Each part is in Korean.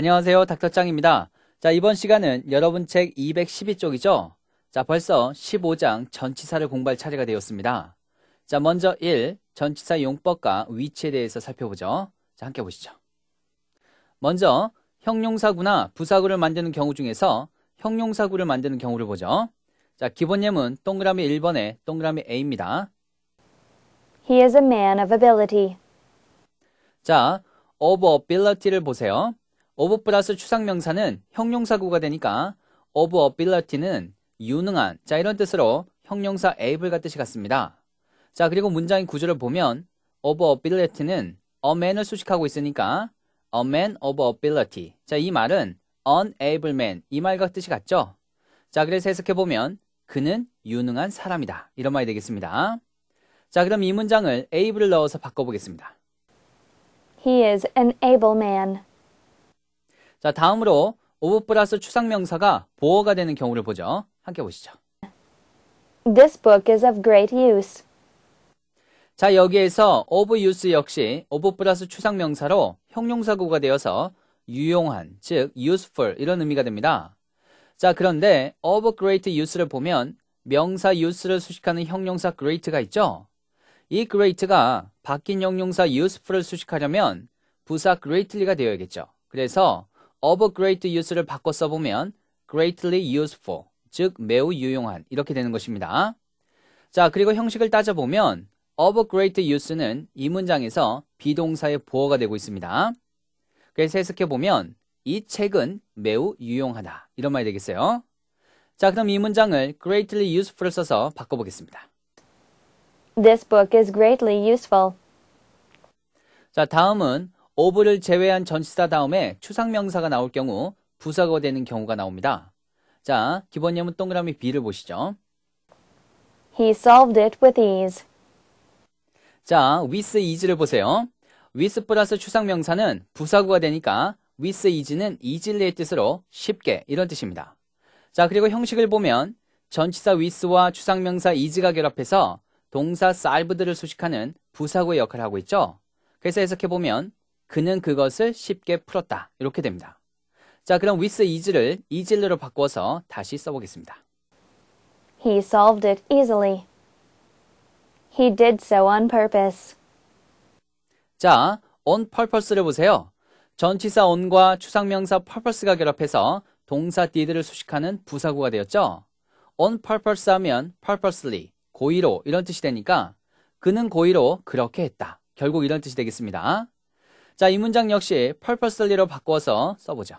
안녕하세요. 닥터짱입니다. 자, 이번 시간은 여러분 책 212쪽이죠? 자, 벌써 15장 전치사를 공부할 차례가 되었습니다. 자, 먼저 1. 전치사 용법과 위치에 대해서 살펴보죠. 자, 함께 보시죠. 먼저 형용사구나 부사구를 만드는 경우 중에서 형용사구를 만드는 경우를 보죠. 자, 기본 념은 동그라미 1번에 동그라미 A입니다. He is a man of ability. 자, of ability를 보세요. of 플러스 추상명사는 형용사구가 되니까 of ability는 유능한 자 이런 뜻으로 형용사 able과 뜻이 같습니다. 자 그리고 문장의 구조를 보면 of ability는 a man을 수식하고 있으니까 a man of ability 자이 말은 unable man 이 말과 뜻이 같죠? 자 그래서 해석해보면 그는 유능한 사람이다 이런 말이 되겠습니다. 자 그럼 이 문장을 able을 넣어서 바꿔보겠습니다. He is an able man. 자, 다음으로 오브 플러스 추상명사가 보어가 되는 경우를 보죠. 함께 보시죠. This book is of great use. 자, 여기에서 of use 역시 of 플러스 추상명사로 형용사구가 되어서 유용한, 즉 useful 이런 의미가 됩니다. 자, 그런데 of great use를 보면 명사 use를 수식하는 형용사 great가 있죠. 이 great가 바뀐 형용사 useful을 수식하려면 부사 greatly가 되어야겠죠. 그래서 of a great use를 바꿔 써보면 greatly useful, 즉 매우 유용한 이렇게 되는 것입니다. 자, 그리고 형식을 따져보면 of a great use는 이 문장에서 비동사의 보어가 되고 있습니다. 그래서 해석해보면 이 책은 매우 유용하다 이런 말이 되겠어요. 자, 그럼 이 문장을 greatly useful을 써서 바꿔보겠습니다. This book is greatly useful. 자, 다음은 오브를 제외한 전치사 다음에 추상명사가 나올 경우 부사가 되는 경우가 나옵니다. 자, 기본 예문 동그라미 B를 보시죠. He solved it with ease. 자, with ease를 보세요. with 플러스 추상명사는 부사구가 되니까 with ease는 easily의 뜻으로 쉽게 이런 뜻입니다. 자, 그리고 형식을 보면 전치사 with와 추상명사 ease가 결합해서 동사 solved를 수식하는 부사구의 역할을 하고 있죠. 그래서 해석해보면 그는 그것을 쉽게 풀었다. 이렇게 됩니다. 자, 그럼 with is를 e a s i 바꿔서 다시 써보겠습니다. He solved it easily. He did so on purpose. 자, on purpose를 보세요. 전치사 on과 추상명사 purpose가 결합해서 동사 did를 수식하는 부사구가 되었죠. on purpose 하면 purposely, 고의로 이런 뜻이 되니까 그는 고의로 그렇게 했다. 결국 이런 뜻이 되겠습니다. 자, 이 문장 역시 purposely로 바꿔서 써보죠.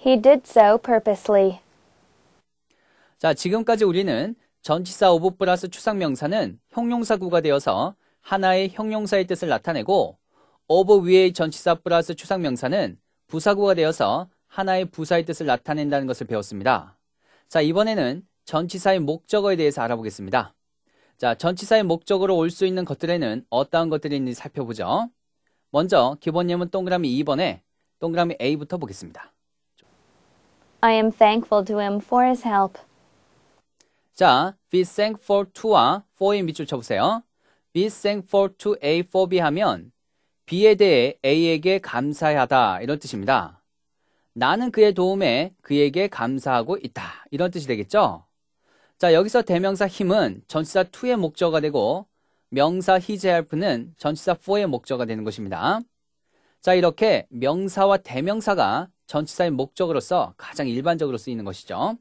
He did so purposely. 자, 지금까지 우리는 전치사 오브 플러스 추상명사는 형용사구가 되어서 하나의 형용사의 뜻을 나타내고 오브 위의 전치사 플러스 추상명사는 부사구가 되어서 하나의 부사의 뜻을 나타낸다는 것을 배웠습니다. 자, 이번에는 전치사의 목적어에 대해서 알아보겠습니다. 자, 전치사의 목적으로 올 수 있는 것들에는 어떠한 것들이 있는지 살펴보죠. 먼저 기본 예문 동그라미 2번에 동그라미 A부터 보겠습니다. I am thankful to him for his help. 자, be thankful to와 for의 밑줄 쳐보세요. be thankful to A for B 하면 B에 대해 A에게 감사하다 이런 뜻입니다. 나는 그의 도움에 그에게 감사하고 있다 이런 뜻이 되겠죠? 자, 여기서 대명사 힘은 전치사 to의 목적어가 되고 명사 히제 할프는 전치사 for의 목적어가 되는 것입니다. 자, 이렇게 명사와 대명사가 전치사의 목적으로서 가장 일반적으로 쓰이는 것이죠.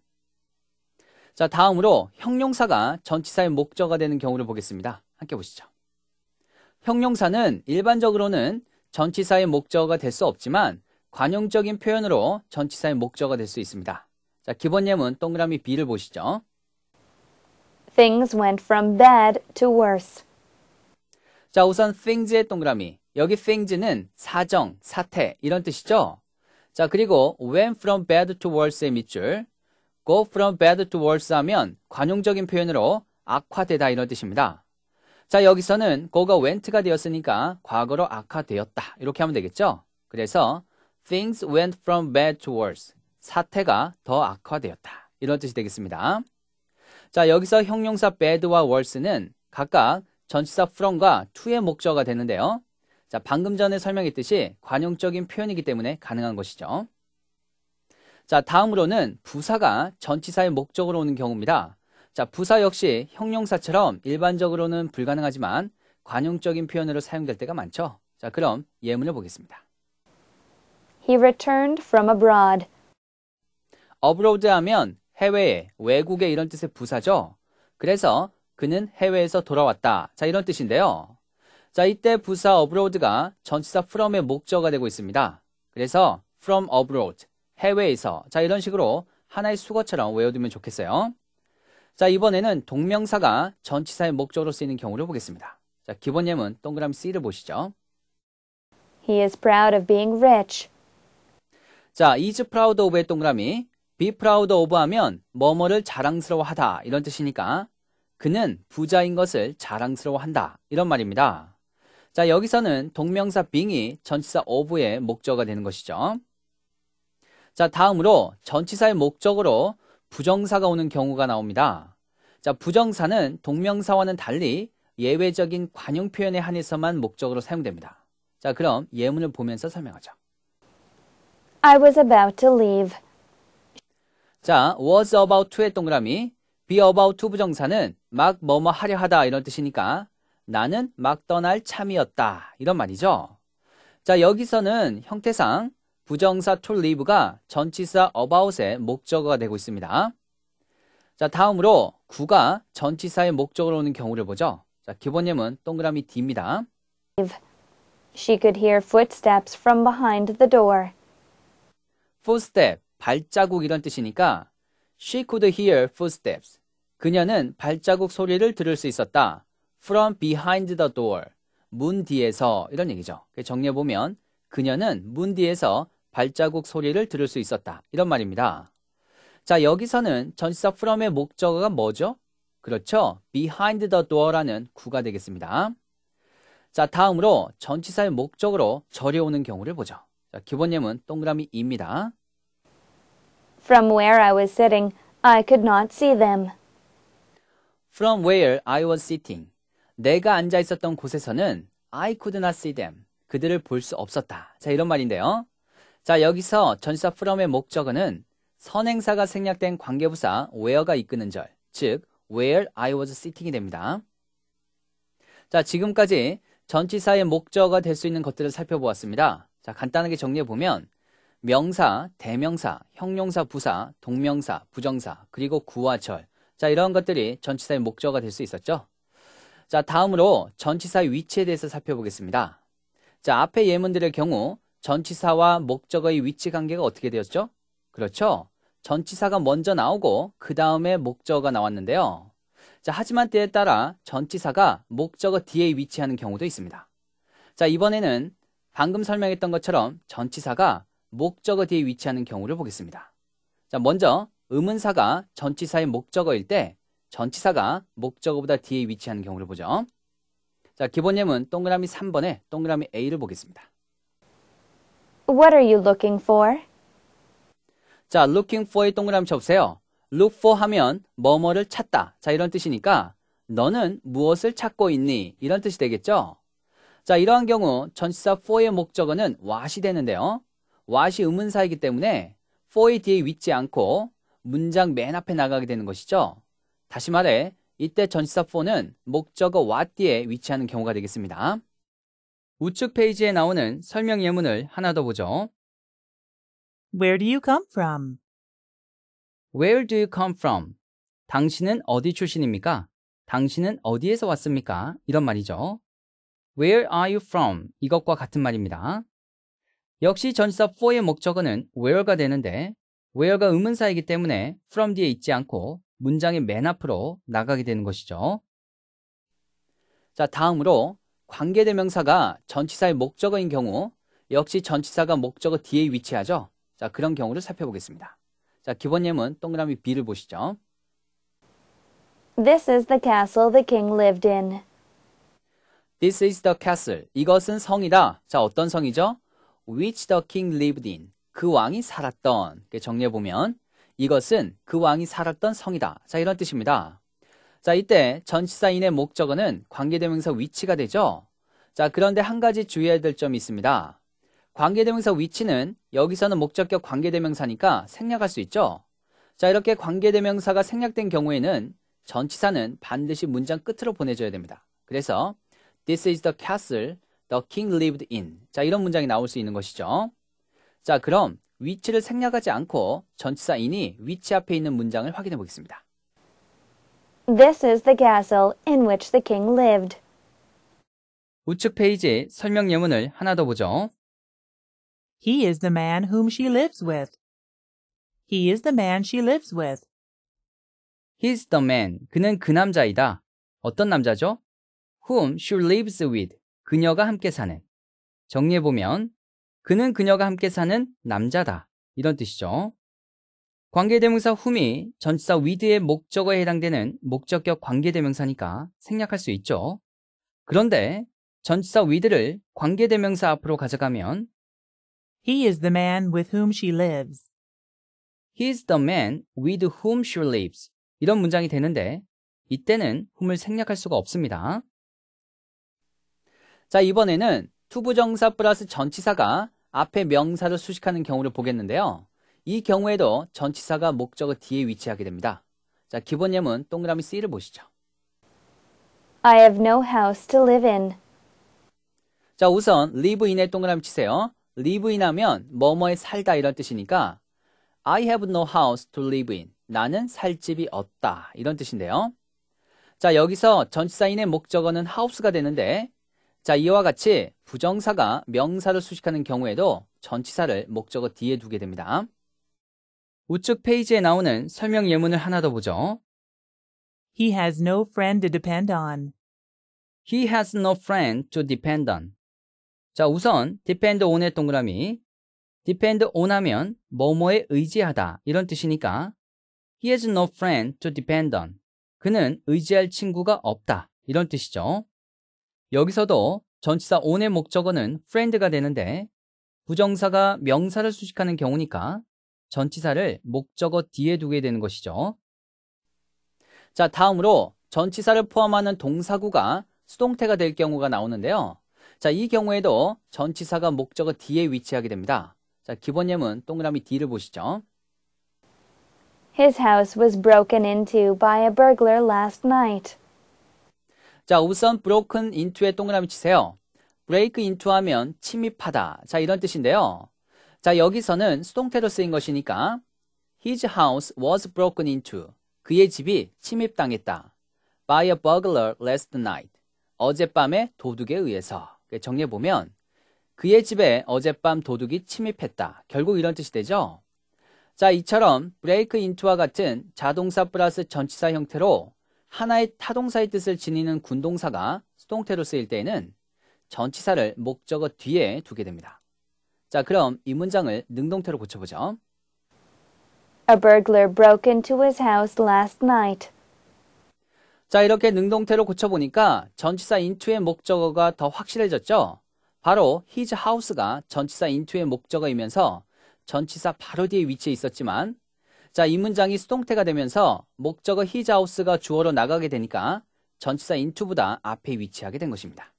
자, 다음으로 형용사가 전치사의 목적어가 되는 경우를 보겠습니다. 함께 보시죠. 형용사는 일반적으로는 전치사의 목적어가 될 수 없지만 관용적인 표현으로 전치사의 목적어가 될 수 있습니다. 자, 기본 예문 동그라미 B를 보시죠. Things went from bad to worse. 자, 우선 things의 동그라미. 여기 things는 사정, 사태 이런 뜻이죠. 자, 그리고 went from bad to worse의 밑줄. go from bad to worse 하면 관용적인 표현으로 악화되다 이런 뜻입니다. 자, 여기서는 go가 went가 되었으니까 과거로 악화되었다. 이렇게 하면 되겠죠? 그래서 things went from bad to worse. 사태가 더 악화되었다. 이런 뜻이 되겠습니다. 자, 여기서 형용사 bad와 worse는 각각 전치사 from과 to의 목적어가 되는데요. 자, 방금 전에 설명했듯이 관용적인 표현이기 때문에 가능한 것이죠. 자, 다음으로는 부사가 전치사의 목적으로 오는 경우입니다. 자, 부사 역시 형용사처럼 일반적으로는 불가능하지만 관용적인 표현으로 사용될 때가 많죠. 자, 그럼 예문을 보겠습니다. He returned from abroad. abroad 하면 해외에, 외국에 이런 뜻의 부사죠. 그래서 그는 해외에서 돌아왔다. 자, 이런 뜻인데요. 자, 이때 부사 abroad가 전치사 from의 목적어가 되고 있습니다. 그래서 from abroad, 해외에서. 자, 이런 식으로 하나의 수거처럼 외워두면 좋겠어요. 자, 이번에는 동명사가 전치사의 목적으로 쓰이는 경우를 보겠습니다. 자, 기본 예문 동그라미 C를 보시죠. He is proud of being rich. 자, is proud of의 동그라미, be proud of 하면 뭐뭐를 자랑스러워하다 이런 뜻이니까 그는 부자인 것을 자랑스러워한다. 이런 말입니다. 자, 여기서는 동명사 빙이 전치사 오브의 목적어가 되는 것이죠. 자, 다음으로 전치사의 목적으로 부정사가 오는 경우가 나옵니다. 자, 부정사는 동명사와는 달리 예외적인 관용 표현에 한해서만 목적으로 사용됩니다. 자, 그럼 예문을 보면서 설명하죠. I was about to leave. 자, was about to의 동그라미 be about to 부정사는 막 뭐뭐 하려 하다 이런 뜻이니까 나는 막 떠날 참이었다 이런 말이죠. 자 여기서는 형태상 부정사 to leave가 전치사 about의 목적어가 되고 있습니다. 자 다음으로 구가 전치사의 목적으로 오는 경우를 보죠. 자기본예은 동그라미 D입니다. She could hear footsteps from behind the door. footstep 발자국 이런 뜻이니까 She could hear footsteps. 그녀는 발자국 소리를 들을 수 있었다. From behind the door. 문 뒤에서 이런 얘기죠. 정리해 보면 그녀는 문 뒤에서 발자국 소리를 들을 수 있었다. 이런 말입니다. 자, 여기서는 전시사 from의 목적어가 뭐죠? 그렇죠. behind the door라는 구가 되겠습니다. 자, 다음으로 전치사의 목적으로 절이 오는 경우를 보죠. 자, 기본 예문 동그라미 입니다 From where I was sitting, I could not see them. From where I was sitting. 내가 앉아 있었던 곳에서는 I could not see them. 그들을 볼 수 없었다. 자, 이런 말인데요. 자, 여기서 전사 from의 목적어는 선행사가 생략된 관계부사 where가 이끄는 절, 즉 where I was sitting이 됩니다. 자, 지금까지 전치사의 목적어가 될 수 있는 것들을 살펴보았습니다. 자, 간단하게 정리해 보면 명사, 대명사, 형용사, 부사, 동명사, 부정사, 그리고 구와절. 자, 이런 것들이 전치사의 목적어가 될 수 있었죠. 자, 다음으로 전치사의 위치에 대해서 살펴보겠습니다. 자, 앞에 예문들의 경우 전치사와 목적어의 위치 관계가 어떻게 되었죠? 그렇죠. 전치사가 먼저 나오고 그 다음에 목적어가 나왔는데요. 자, 하지만 때에 따라 전치사가 목적어 뒤에 위치하는 경우도 있습니다. 자, 이번에는 방금 설명했던 것처럼 전치사가 목적어 뒤에 위치하는 경우를 보겠습니다. 자, 먼저 의문사가 전치사의 목적어일 때 전치사가 목적어보다 뒤에 위치하는 경우를 보죠. 자, 기본 예문 동그라미 3번에 동그라미 A를 보겠습니다. What are you looking for? 자, looking for의 동그라미 접으세요. look for 하면 뭐뭐를 찾다. 자, 이런 뜻이니까 너는 무엇을 찾고 있니? 이런 뜻이 되겠죠? 자, 이러한 경우 전치사 for의 목적어는 what이 되는데요. what이 의문사이기 때문에 for의 뒤에 위치 않고 문장 맨 앞에 나가게 되는 것이죠. 다시 말해 이때 전치사 for는 목적어 what 뒤에 위치하는 경우가 되겠습니다. 우측 페이지에 나오는 설명 예문을 하나 더 보죠. Where do you come from? Where do you come from? 당신은 어디 출신입니까? 당신은 어디에서 왔습니까? 이런 말이죠. Where are you from? 이것과 같은 말입니다. 역시 전치사 for의 목적어는 where가 되는데 where가 의문사이기 때문에 from 뒤에 있지 않고 문장의 맨 앞으로 나가게 되는 것이죠. 자, 다음으로 관계대명사가 전치사의 목적어인 경우 역시 전치사가 목적어 뒤에 위치하죠. 자, 그런 경우를 살펴보겠습니다. 자, 기본 예문 동그라미 B를 보시죠. This is the castle the king lived in. This is the castle. 이것은 성이다. 자, 어떤 성이죠? which the king lived in 그 왕이 살았던 정리해 보면 이것은 그 왕이 살았던 성이다. 자 이런 뜻입니다. 자 이때 전치사인의 목적어는 관계대명사 위치가 되죠. 자 그런데 한 가지 주의해야 될 점이 있습니다. 관계대명사 위치는 여기서는 목적격 관계대명사니까 생략할 수 있죠. 자 이렇게 관계대명사가 생략된 경우에는 전치사는 반드시 문장 끝으로 보내줘야 됩니다. 그래서 This is the castle The king lived in. 자, 이런 문장이 나올 수 있는 것이죠. 자, 그럼 위치를 생략하지 않고 전치사 in이 위치 앞에 있는 문장을 확인해 보겠습니다. This is the castle in which the king lived. 우측 페이지 설명 예문을 하나 더 보죠. He is the man whom she lives with. He is the man she lives with. He's the man. 그는 그 남자이다. 어떤 남자죠? Whom she lives with. 그녀가 함께 사는. 정리해보면 그는 그녀가 함께 사는 남자다. 이런 뜻이죠. 관계대명사 whom이 전치사 with의 목적어에 해당되는 목적격 관계대명사니까 생략할 수 있죠. 그런데 전치사 with를 관계대명사 앞으로 가져가면 He is the man with whom she lives. He is the man with whom she lives. 이런 문장이 되는데 이때는 whom을 생략할 수가 없습니다. 자, 이번에는 투부정사 플러스 전치사가 앞에 명사를 수식하는 경우를 보겠는데요. 이 경우에도 전치사가 목적어 뒤에 위치하게 됩니다. 자, 기본 예문 동그라미 C를 보시죠. I have no house to live in. 자, 우선 live in에 동그라미 치세요. live in 하면 뭐뭐에 살다 이런 뜻이니까 I have no house to live in. 나는 살 집이 없다. 이런 뜻인데요. 자, 여기서 전치사인의 목적어는 house가 되는데 자, 이와 같이 부정사가 명사를 수식하는 경우에도 전치사를 목적어 뒤에 두게 됩니다. 우측 페이지에 나오는 설명 예문을 하나 더 보죠. He has no friend to depend on. He has no friend to depend on. 자, 우선 depend on의 동그라미. depend on 하면 뭐뭐에 의지하다 이런 뜻이니까 he has no friend to depend on. 그는 의지할 친구가 없다 이런 뜻이죠. 여기서도 전치사 on의 목적어는 friend가 되는데 부정사가 명사를 수식하는 경우니까 전치사를 목적어 뒤에 두게 되는 것이죠. 자, 다음으로 전치사를 포함하는 동사구가 수동태가 될 경우가 나오는데요. 자, 이 경우에도 전치사가 목적어 뒤에 위치하게 됩니다. 자, 기본 예문 동그라미 D를 보시죠. His house was broken into by a burglar last night. 자, 우선 broken into에 동그라미 치세요. break into 하면 침입하다. 자, 이런 뜻인데요. 자, 여기서는 수동태로 쓰인 것이니까 his house was broken into. 그의 집이 침입당했다. by a burglar last night. 어젯밤에 도둑에 의해서. 정리해 보면 그의 집에 어젯밤 도둑이 침입했다. 결국 이런 뜻이 되죠. 자, 이처럼 break into와 같은 자동사 플러스 전치사 형태로 하나의 타동사의 뜻을 지니는 군동사가 수동태로 쓰일 때에는 전치사를 목적어 뒤에 두게 됩니다. 자, 그럼 이 문장을 능동태로 고쳐보죠. A burglar broke into his house last night. 자, 이렇게 능동태로 고쳐보니까 전치사 into의 목적어가 더 확실해졌죠? 바로 his house가 전치사 into의 목적어이면서 전치사 바로 뒤에 위치해 있었지만 자, 이 문장이 수동태가 되면서 목적어 h i 우스가 주어로 나가게 되니까 전치사 인투보다 앞에 위치하게 된 것입니다.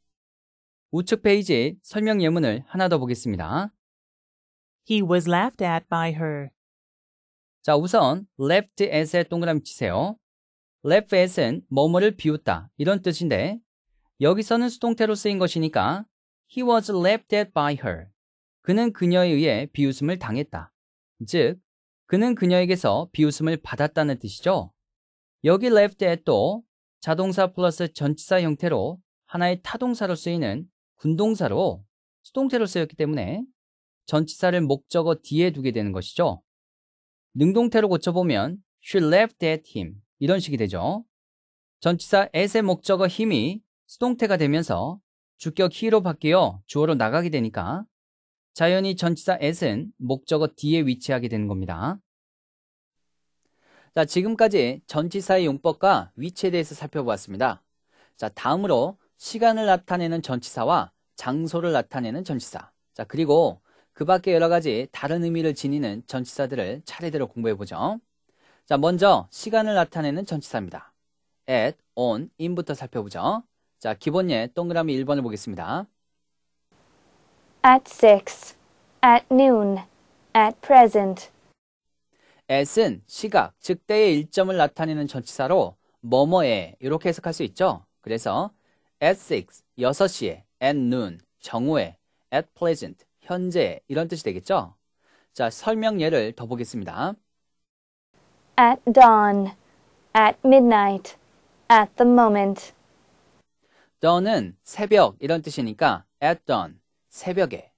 우측 페이지 설명 예문을 하나 더 보겠습니다. He was laughed at by her. 자, 우선 left at에 동그라미 치세요. left at은 뭐뭐를 비웃다 이런 뜻인데 여기서는 수동태로 쓰인 것이니까 he was laughed at by her. 그는 그녀에 의해 비웃음을 당했다. 즉 그는 그녀에게서 비웃음을 받았다는 뜻이죠. 여기 left에 또 자동사 플러스 전치사 형태로 하나의 타동사로 쓰이는 군동사로 수동태로 쓰였기 때문에 전치사를 목적어 뒤에 두게 되는 것이죠. 능동태로 고쳐보면 she left at him 이런 식이 되죠. 전치사 at의 목적어 힘이 수동태가 되면서 주격 he로 바뀌어 주어로 나가게 되니까 자연히 전치사 at은 목적어 뒤에 위치하게 되는 겁니다. 자, 지금까지 전치사의 용법과 위치에 대해서 살펴보았습니다. 자, 다음으로 시간을 나타내는 전치사와 장소를 나타내는 전치사. 자, 그리고 그 밖에 여러 가지 다른 의미를 지니는 전치사들을 차례대로 공부해 보죠. 자, 먼저 시간을 나타내는 전치사입니다. at, on, in부터 살펴보죠. 자, 기본 예 동그라미 1번을 보겠습니다. at 6 at noon at present s은 시각, 즉 때의 일점을 나타내는 전치사로 뭐뭐에 이렇게 해석할 수 있죠. 그래서 at 6, 6시에, at noon, 정오에, at pleasant, 현재 이런 뜻이 되겠죠. 자, 설명 예를 더 보겠습니다. at dawn, at midnight, at the moment. dawn은 새벽 이런 뜻이니까 at dawn, 새벽에.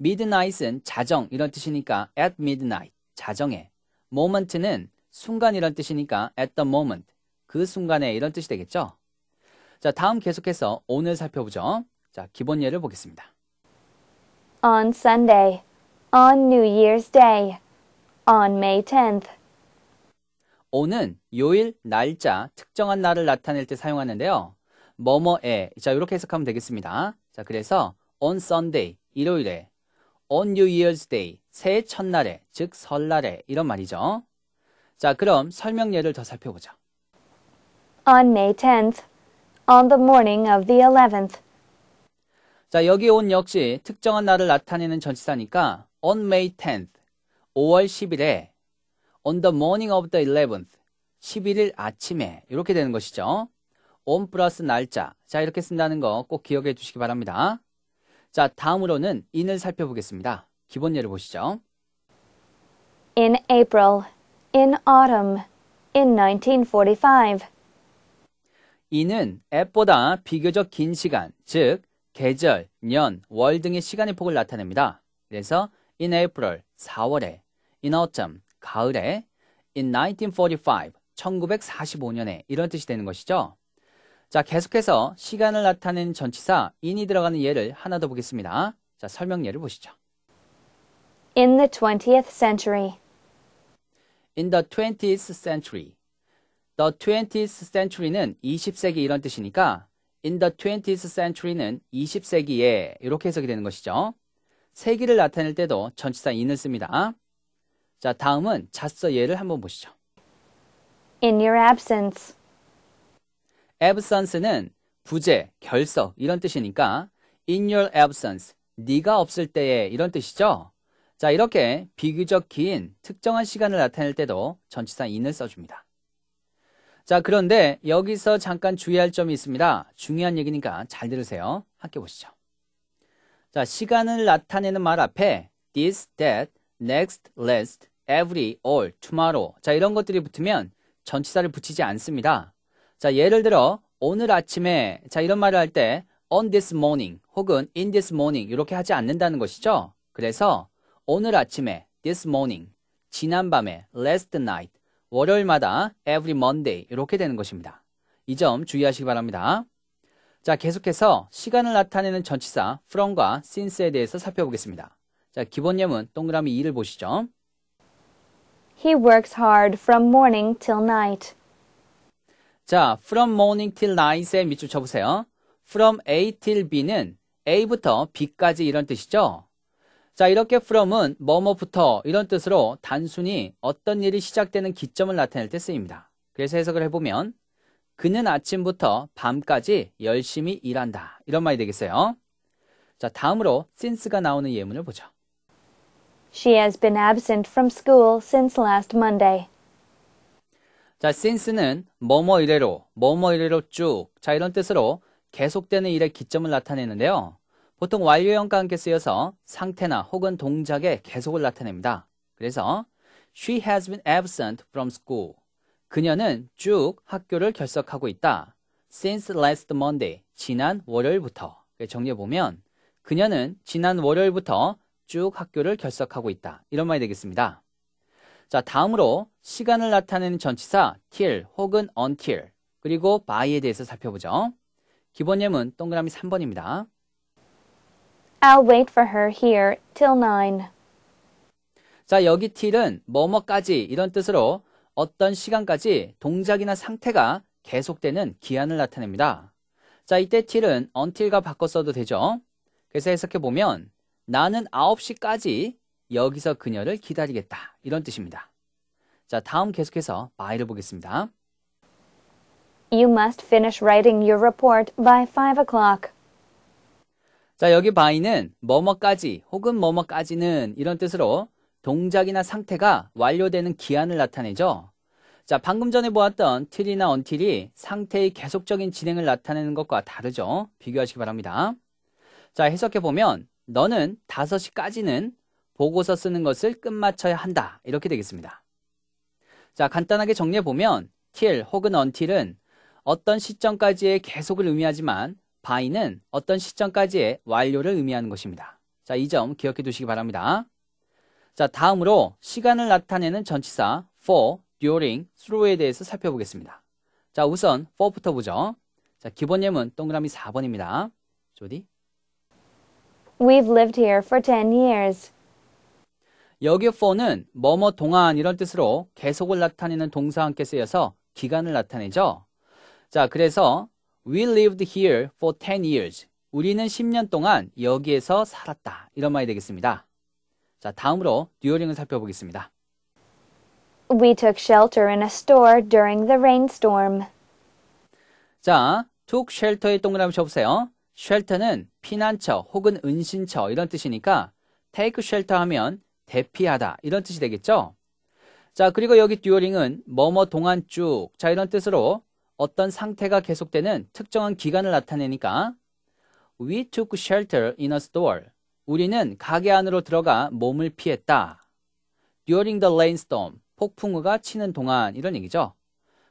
midnight은 자정 이런 뜻이니까 at midnight, 자정에. moment는 순간이란 뜻이니까 at the moment, 그 순간에 이런 뜻이 되겠죠? 자, 다음 계속해서 오늘 살펴보죠. 자, 기본 예를 보겠습니다. On Sunday, on New Year's Day, on May 10th. 오는 요일, 날짜, 특정한 날을 나타낼 때 사용하는데요. 뭐뭐에, 자, 이렇게 해석하면 되겠습니다. 자, 그래서 on Sunday, 일요일에, on New Year's Day, 새해 첫날에, 즉 설날에 이런 말이죠. 자, 그럼 설명 예를 더살펴보죠 On May 10th, on the morning of the 11th. 자, 여기 온 역시 특정한 날을 나타내는 전치사니까 on May 10th, 5월 10일에 on the morning of the 11th, 11일 아침에 이렇게 되는 것이죠. on 플러스 날짜. 자, 이렇게 쓴다는 거 꼭 기억해 주시기 바랍니다. 자, 다음으로는 인을 살펴보겠습니다. 기본 예를 보시죠. In April, in autumn, in 1945. 이는 a 보다 비교적 긴 시간, 즉 계절, 년, 월 등의 시간의 폭을 나타냅니다. 그래서 in April, 4월에, in autumn, 가을에, in 1945, 1945년에 이런 뜻이 되는 것이죠. 자, 계속해서 시간을 나타낸 전치사 in이 들어가는 예를 하나 더 보겠습니다. 자, 설명 예를 보시죠. In the 20th century. In the 20th century. The 20th century는 20세기 이런 뜻이니까 in the 20th century는 20세기에 이렇게 해석이 되는 것이죠. 세기를 나타낼 때도 전치사 in을 씁니다. 자, 다음은 자서 예를 한번 보시죠. In your absence. absence는 부재, 결석 이런 뜻이니까 in your absence, 네가 없을 때에 이런 뜻이죠. 자, 이렇게 비교적 긴 특정한 시간을 나타낼 때도 전치사 in을 써줍니다. 자, 그런데 여기서 잠깐 주의할 점이 있습니다. 중요한 얘기니까 잘 들으세요. 함께 보시죠. 자, 시간을 나타내는 말 앞에 this, that, next, last, every, all, tomorrow 자, 이런 것들이 붙으면 전치사를 붙이지 않습니다. 자, 예를 들어 오늘 아침에 자, 이런 말을 할 때 on this morning 혹은 in this morning 이렇게 하지 않는다는 것이죠. 그래서 오늘 아침에 this morning, 지난밤에 last night, 월요일마다 every Monday 이렇게 되는 것입니다. 이 점 주의하시기 바랍니다. 자, 계속해서 시간을 나타내는 전치사 from과 since에 대해서 살펴보겠습니다. 자, 기본 예문 동그라미 2를 보시죠. He works hard from morning till night. 자, from morning till night에 밑줄 쳐보세요. from A till B는 A부터 B까지 이런 뜻이죠. 자, 이렇게 from은 뭐뭐부터 이런 뜻으로 단순히 어떤 일이 시작되는 기점을 나타낼 때 쓰입니다. 그래서 해석을 해보면 그는 아침부터 밤까지 열심히 일한다. 이런 말이 되겠어요. 자, 다음으로 since가 나오는 예문을 보죠. She has been absent from school since last Monday. 자, since는 뭐뭐 이래로, 뭐뭐 이래로 쭉. 자, 이런 뜻으로 계속되는 일의 기점을 나타내는데요. 보통 완료형과 함께 쓰여서 상태나 혹은 동작의 계속을 나타냅니다. 그래서 she has been absent from school. 그녀는 쭉 학교를 결석하고 있다. since last Monday. 지난 월요일부터. 정리해 보면 그녀는 지난 월요일부터 쭉 학교를 결석하고 있다. 이런 말이 되겠습니다. 자, 다음으로 시간을 나타내는 전치사 till 혹은 until 그리고 by에 대해서 살펴보죠. 기본 예문 동그라미 3번입니다. I'll wait for her here till 9. 자, 여기 till은 뭐뭐까지 이런 뜻으로 어떤 시간까지 동작이나 상태가 계속되는 기한을 나타냅니다. 자, 이때 till은 until과 바꿔 써도 되죠. 그래서 해석해 보면 나는 9시까지 여기서 그녀를 기다리겠다. 이런 뜻입니다. 자, 다음 계속해서 b 이를 보겠습니다. You must finish writing your report by 5 o'clock. 자, 여기 by는 뭐뭐까지 혹은 뭐뭐까지는 이런 뜻으로 동작이나 상태가 완료되는 기한을 나타내죠. 자, 방금 전에 보았던 틸이나 언틸이 상태의 계속적인 진행을 나타내는 것과 다르죠. 비교하시기 바랍니다. 자, 해석해 보면 너는 5시까지는 보고서 쓰는 것을 끝마쳐야 한다. 이렇게 되겠습니다. 자, 간단하게 정리해보면 till 혹은 until은 어떤 시점까지의 계속을 의미하지만 by는 어떤 시점까지의 완료를 의미하는 것입니다. 자, 이 점 기억해 두시기 바랍니다. 자, 다음으로 시간을 나타내는 전치사 for, during, through에 대해서 살펴보겠습니다. 자, 우선 for부터 보죠. 자, 기본 예문 동그라미 4번입니다. 조디. We've lived here for 10 years. 여기 for는 뭐뭐 동안 이런 뜻으로 계속을 나타내는 동사 함께 쓰여서 기간을 나타내죠. 자, 그래서 we lived here for 10 years. 우리는 10년 동안 여기에서 살았다. 이런 말이 되겠습니다. 자, 다음으로 뉴어링을 살펴보겠습니다. We took shelter in a store during the rainstorm. 자, took shelter의 동그라미 쳐보세요. shelter는 피난처 혹은 은신처 이런 뜻이니까 take shelter 하면 대피하다 이런 뜻이 되겠죠. 자 그리고 여기 듀얼링은 뭐뭐 동안 쭉 자 이런 뜻으로 어떤 상태가 계속되는 특정한 기간을 나타내니까 We took shelter in a store. 우리는 가게 안으로 들어가 몸을 피했다. During the rainstorm. 폭풍우가 치는 동안 이런 얘기죠.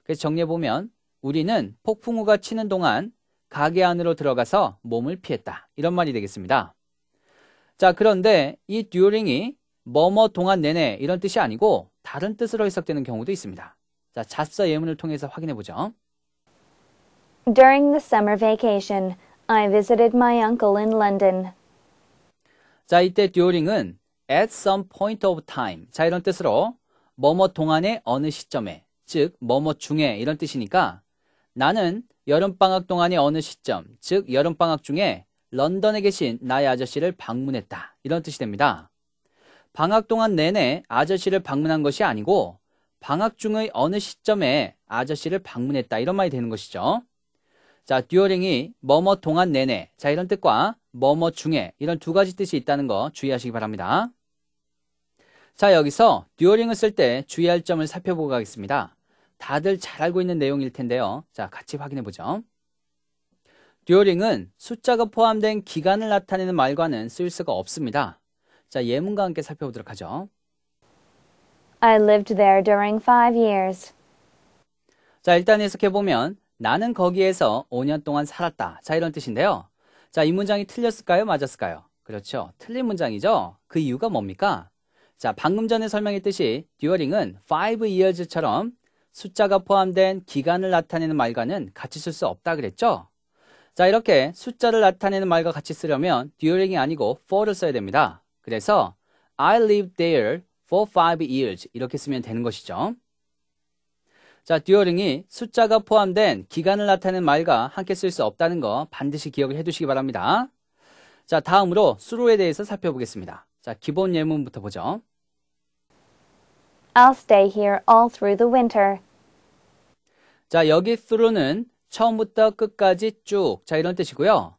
그래서 정리해보면 우리는 폭풍우가 치는 동안 가게 안으로 들어가서 몸을 피했다. 이런 말이 되겠습니다. 자, 그런데 이 during이 뭐뭐 동안 내내 이런 뜻이 아니고 다른 뜻으로 해석되는 경우도 있습니다. 자, 자 잡사 예문을 통해서 확인해 보죠. During the summer vacation, I visited my uncle in London. 자, 이때 during은 at some point of time. 자, 이런 뜻으로 뭐뭐 동안의 어느 시점에, 즉 뭐뭐 중에 이런 뜻이니까 나는 여름방학 동안의 어느 시점, 즉 여름방학 중에 런던에 계신 나의 아저씨를 방문했다. 이런 뜻이 됩니다. 방학 동안 내내 아저씨를 방문한 것이 아니고 방학 중의 어느 시점에 아저씨를 방문했다 이런 말이 되는 것이죠. 자, 듀어링이 뭐뭐 동안 내내 자 이런 뜻과 뭐뭐 중에 이런 두 가지 뜻이 있다는 거 주의하시기 바랍니다. 자, 여기서 듀어링을 쓸 때 주의할 점을 살펴보고 가겠습니다. 다들 잘 알고 있는 내용일 텐데요. 자, 같이 확인해 보죠. 듀어링은 숫자가 포함된 기간을 나타내는 말과는 쓸 수가 없습니다. 자, 예문과 함께 살펴보도록 하죠. I lived there during five years. 자, 일단 해석해보면 나는 거기에서 5년 동안 살았다. 자, 이런 뜻인데요. 자, 이 문장이 틀렸을까요? 맞았을까요? 그렇죠. 틀린 문장이죠. 그 이유가 뭡니까? 자, 방금 전에 설명했듯이 듀얼링은5 years처럼 숫자가 포함된 기간을 나타내는 말과는 같이 쓸 수 없다 그랬죠? 자, 이렇게 숫자를 나타내는 말과 같이 쓰려면 듀얼링이 아니고 for를 써야 됩니다. 그래서 I lived there for five years 이렇게 쓰면 되는 것이죠. 자, 듀어링이 숫자가 포함된 기간을 나타낸 말과 함께 쓸 수 없다는 거 반드시 기억을 해두시기 바랍니다. 자, 다음으로 수로에 대해서 살펴보겠습니다. 자, 기본 예문부터 보죠. I'll stay here all through the winter. 자, 여기 through는 처음부터 끝까지 쭉. 자, 이런 뜻이고요.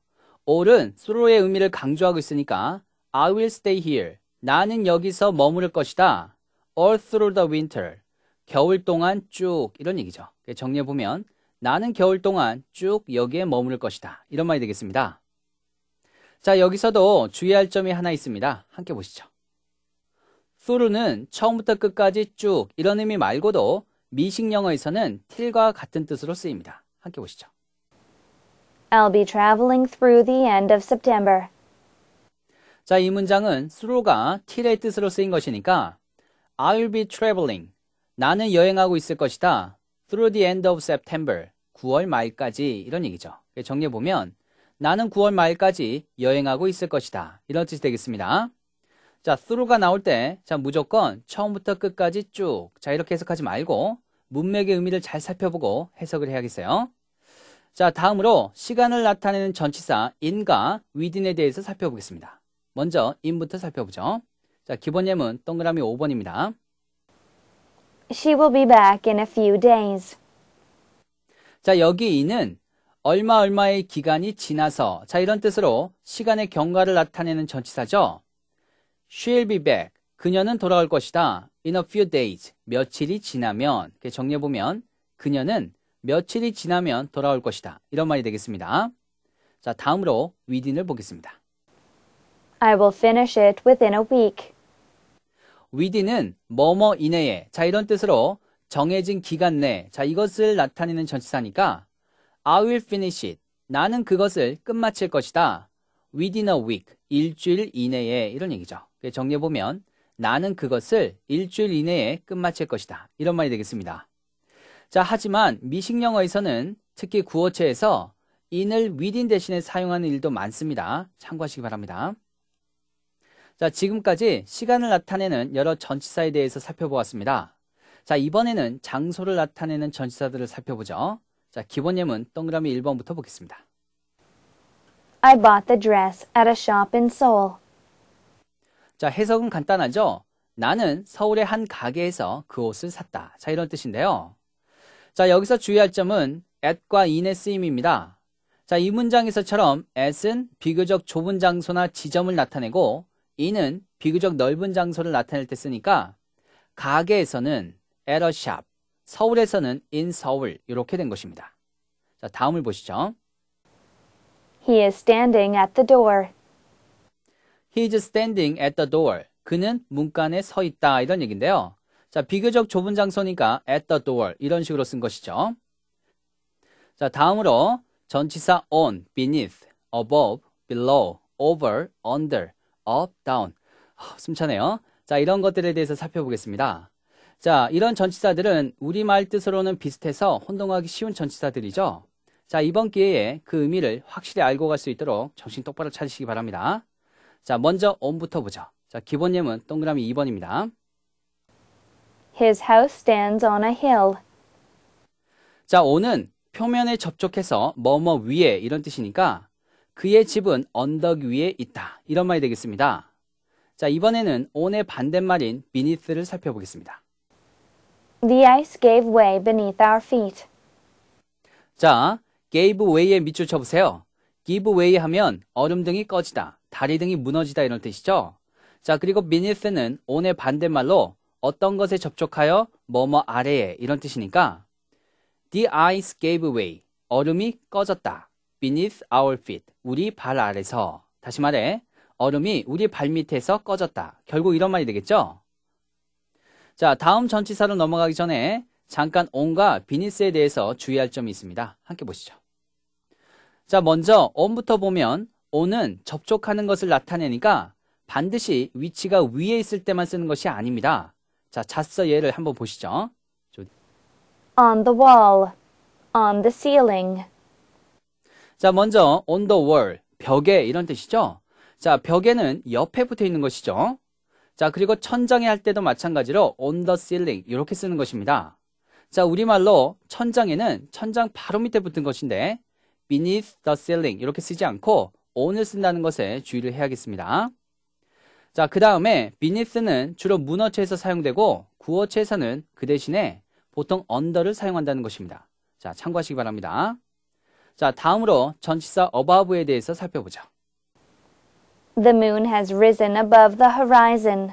all은 through의 의미를 강조하고 있으니까 I will stay here. 나는 여기서 머무를 것이다. All through the winter. 겨울 동안 쭉 이런 얘기죠. 정리해 보면 나는 겨울 동안 쭉 여기에 머무를 것이다. 이런 말이 되겠습니다. 자, 여기서도 주의할 점이 하나 있습니다. 함께 보시죠. through는 처음부터 끝까지 쭉 이런 의미 말고도 미식 영어에서는 틸과 같은 뜻으로 쓰입니다. 함께 보시죠. I'll be traveling through the end of September. 자, 이 문장은 through가 till의 뜻으로 쓰인 것이니까 I'll be traveling. 나는 여행하고 있을 것이다. through the end of September. 9월 말까지 이런 얘기죠. 정리해 보면 나는 9월 말까지 여행하고 있을 것이다. 이런 뜻이 되겠습니다. 자, through가 나올 때, 자, 무조건 처음부터 끝까지 쭉, 자, 이렇게 해석하지 말고, 문맥의 의미를 잘 살펴보고 해석을 해야겠어요. 자, 다음으로 시간을 나타내는 전치사 in과 within에 대해서 살펴보겠습니다. 먼저 인부터 살펴보죠. 자, 기본 예문 동그라미 5번입니다. She will be back in a few days. 자, 여기 이는 얼마 얼마의 기간이 지나서 자, 이런 뜻으로 시간의 경과를 나타내는 전치사죠. She'll be back. 그녀는 돌아올 것이다. In a few days. 며칠이 지나면. 정리해보면 그녀는 며칠이 지나면 돌아올 것이다. 이런 말이 되겠습니다. 자, 다음으로 위딘을 보겠습니다. I will finish it within a week. within은 뭐뭐 이내에 자 이런 뜻으로 정해진 기간 내 자 이것을 나타내는 전치사니까 I will finish it 나는 그것을 끝마칠 것이다 within a week 일주일 이내에 이런 얘기죠 정리해 보면 나는 그것을 일주일 이내에 끝마칠 것이다 이런 말이 되겠습니다 자 하지만 미식 영어에서는 특히 구어체에서 in을 within 대신에 사용하는 일도 많습니다 참고하시기 바랍니다 자, 지금까지 시간을 나타내는 여러 전치사에 대해서 살펴보았습니다. 자, 이번에는 장소를 나타내는 전치사들을 살펴보죠. 자, 기본 예문 동그라미 1번부터 보겠습니다. I bought the dress at a shop in Seoul. 자, 해석은 간단하죠? 나는 서울의 한 가게에서 그 옷을 샀다. 자, 이런 뜻인데요. 자, 여기서 주의할 점은 at과 in의 쓰임입니다. 자, 이 문장에서처럼 at은 비교적 좁은 장소나 지점을 나타내고 이는 비교적 넓은 장소를 나타낼 때 쓰니까 가게에서는 at a shop, 서울에서는 in 서울 이렇게 된 것입니다. 자, 다음을 보시죠. He is standing at the door. He is standing at the door. 그는 문간에 서 있다 이런 얘기인데요. 자, 비교적 좁은 장소니까 at the door 이런 식으로 쓴 것이죠. 자, 다음으로 전치사 on, beneath, above, below, over, under up, down. 아, 숨차네요. 자, 이런 것들에 대해서 살펴보겠습니다. 자, 이런 전치사들은 우리말 뜻으로는 비슷해서 혼동하기 쉬운 전치사들이죠. 자, 이번 기회에 그 의미를 확실히 알고 갈 수 있도록 정신 똑바로 차리시기 바랍니다. 자, 먼저 on부터 보죠. 자, 기본 예문 동그라미 2번입니다. His house stands on a hill. 자, on은 표면에 접촉해서 뭐뭐 위에 이런 뜻이니까 그의 집은 언덕 위에 있다. 이런 말이 되겠습니다. 자, 이번에는 온의 반대말인 beneath를 살펴보겠습니다. The ice gave way beneath our feet. 자, gave way에 밑줄 쳐보세요. give way 하면 얼음 등이 꺼지다, 다리 등이 무너지다 이런 뜻이죠. 자, 그리고 beneath는 온의 반대말로 어떤 것에 접촉하여 뭐뭐 아래에 이런 뜻이니까 the ice gave way, 얼음이 꺼졌다. beneath our feet. 우리 발 아래서. 다시 말해, 얼음이 우리 발 밑에서 꺼졌다. 결국 이런 말이 되겠죠? 자, 다음 전치사로 넘어가기 전에 잠깐 on과 beneath에 대해서 주의할 점이 있습니다. 함께 보시죠. 자, 먼저 on부터 보면 on은 접촉하는 것을 나타내니까 반드시 위치가 위에 있을 때만 쓰는 것이 아닙니다. 자, 자서 예를 한번 보시죠. On the wall, on the ceiling. 자, 먼저 on the wall, 벽에 이런 뜻이죠. 자, 벽에는 옆에 붙어 있는 것이죠. 자, 그리고 천장에 할 때도 마찬가지로 on the ceiling 이렇게 쓰는 것입니다. 자, 우리말로 천장에는 천장 바로 밑에 붙은 것인데 beneath the ceiling 이렇게 쓰지 않고 on을 쓴다는 것에 주의를 해야겠습니다. 자, 그 다음에 beneath는 주로 문어체에서 사용되고 구어체에서는 그 대신에 보통 under를 사용한다는 것입니다. 자, 참고하시기 바랍니다. 자, 다음으로 전치사 above에 대해서 살펴보죠 The moon has risen above the horizon.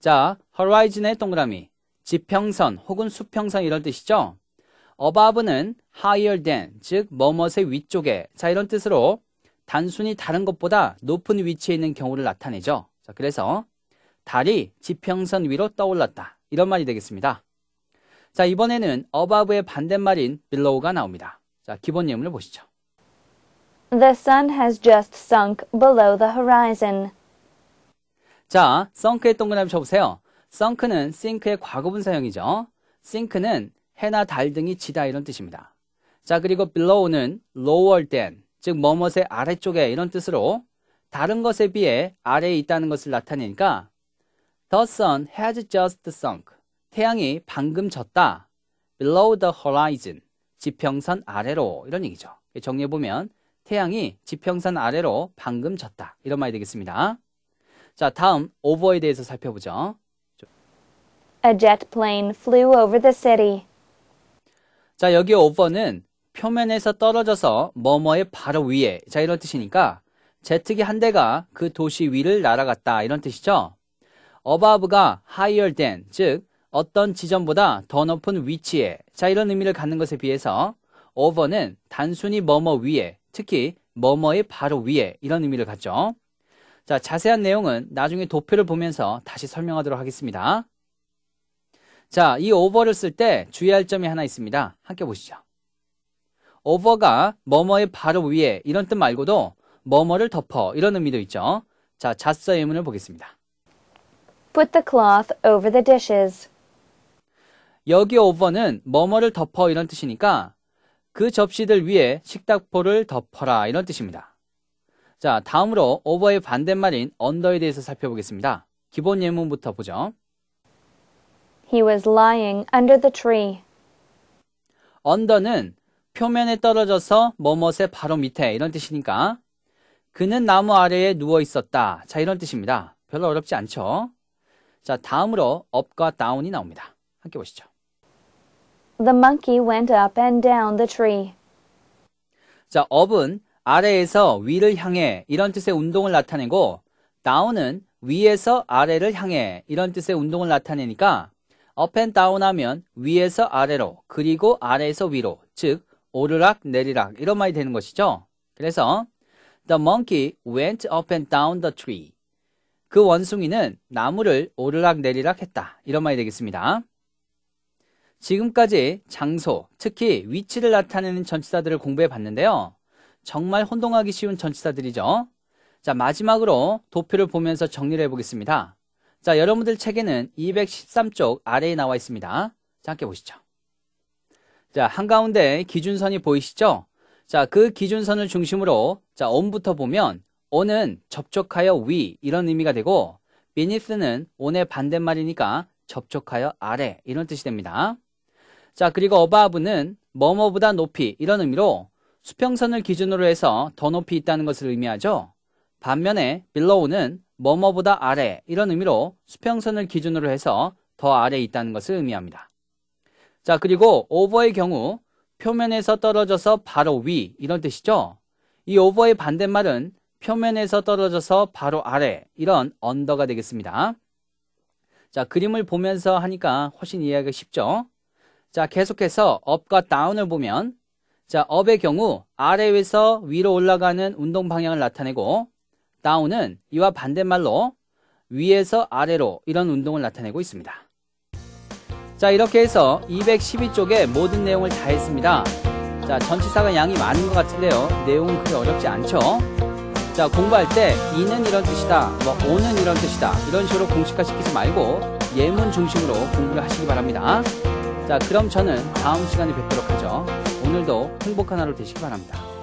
자, horizon의 동그라미, 지평선 혹은 수평선 이런 뜻이죠. above는 higher than, 즉 뭐뭇의 위쪽에, 자 이런 뜻으로 단순히 다른 것보다 높은 위치에 있는 경우를 나타내죠. 자, 그래서 달이 지평선 위로 떠올랐다. 이런 말이 되겠습니다. 자, 이번에는 above의 반대말인 below가 나옵니다. 자, 기본 예문을 보시죠. The sun has just sunk below the horizon. 자, sunk의 동그라미 쳐보세요. sunk는 sink의 과거분사형이죠. sink는 해나 달 등이 지다 이런 뜻입니다. 자, 그리고 below는 lower than, 즉 뭐뭇의 아래쪽에 이런 뜻으로 다른 것에 비해 아래에 있다는 것을 나타내니까 The sun has just sunk. 태양이 방금 졌다. below the horizon. 지평선 아래로 이런 얘기죠. 정리해 보면 태양이 지평선 아래로 방금 졌다. 이런 말이 되겠습니다. 자, 다음 오버에 대해서 살펴보죠. A jet plane flew over the city. 자, 여기 오버는 표면에서 떨어져서 뭐뭐의 바로 위에. 자, 이런 뜻이니까 제트기 한 대가 그 도시 위를 날아갔다. 이런 뜻이죠. above가 higher than, 즉 어떤 지점보다 더 높은 위치에 자 이런 의미를 갖는 것에 비해서 over는 단순히 뭐뭐 위에 특히 뭐뭐의 바로 위에 이런 의미를 갖죠. 자 자세한 내용은 나중에 도표를 보면서 다시 설명하도록 하겠습니다. 자이 over를 쓸 때 주의할 점이 하나 있습니다. 함께 보시죠. over가 뭐뭐의 바로 위에 이런 뜻 말고도 뭐뭐를 덮어 이런 의미도 있죠. 자, 자서 예문을 보겠습니다. Put the cloth over the dishes. 여기 오버는 뭐뭐를 덮어 이런 뜻이니까 그 접시들 위에 식탁보를 덮어라 이런 뜻입니다. 자, 다음으로 오버의 반대말인 언더에 대해서 살펴보겠습니다. 기본 예문부터 보죠. He was lying under the tree. 언더는 표면에 떨어져서 뭐뭇의 바로 밑에 이런 뜻이니까 그는 나무 아래에 누워 있었다. 자, 이런 뜻입니다. 별로 어렵지 않죠? 자, 다음으로 업과 다운이 나옵니다. 함께 보시죠. The monkey went up and down the tree. 자, up은 아래에서 위를 향해 이런 뜻의 운동을 나타내고 down은 위에서 아래를 향해 이런 뜻의 운동을 나타내니까 up and down 하면 위에서 아래로 그리고 아래에서 위로 즉 오르락 내리락 이런 말이 되는 것이죠. 그래서 The monkey went up and down the tree. 그 원숭이는 나무를 오르락 내리락 했다. 이런 말이 되겠습니다. 지금까지 장소, 특히 위치를 나타내는 전치사들을 공부해 봤는데요. 정말 혼동하기 쉬운 전치사들이죠. 자, 마지막으로 도표를 보면서 정리를 해보겠습니다. 자, 여러분들 책에는 213쪽 아래에 나와 있습니다. 자, 함께 보시죠. 자, 한가운데 기준선이 보이시죠? 자, 그 기준선을 중심으로 자, o 부터 보면 on은 접촉하여 위 이런 의미가 되고 beneath는 on의 반대말이니까 접촉하여 아래 이런 뜻이 됩니다. 자, 그리고 어바브는 뭐뭐보다 높이 이런 의미로 수평선을 기준으로 해서 더 높이 있다는 것을 의미하죠. 반면에 below는 뭐뭐보다 아래 이런 의미로 수평선을 기준으로 해서 더 아래 있다는 것을 의미합니다. 자, 그리고 over의 경우 표면에서 떨어져서 바로 위 이런 뜻이죠. 이 over의 반대말은 표면에서 떨어져서 바로 아래 이런 언더가 되겠습니다. 자, 그림을 보면서 하니까 훨씬 이해하기 쉽죠? 자, 계속해서 업과 다운을 보면 자, 업의 경우 아래에서 위로 올라가는 운동 방향을 나타내고 다운은 이와 반대말로 위에서 아래로 이런 운동을 나타내고 있습니다. 자, 이렇게 해서 2 1 2쪽에 모든 내용을 다 했습니다. 자, 전치사가 양이 많은 것 같은데요. 내용은 그렇게 어렵지 않죠? 자, 공부할 때 이는 이런 뜻이다, 뭐 오는 이런 뜻이다 이런 식으로 공식화시키지 말고 예문 중심으로 공부를 하시기 바랍니다. 자, 그럼 저는 다음 시간에 뵙도록 하죠. 오늘도 행복한 하루 되시기 바랍니다.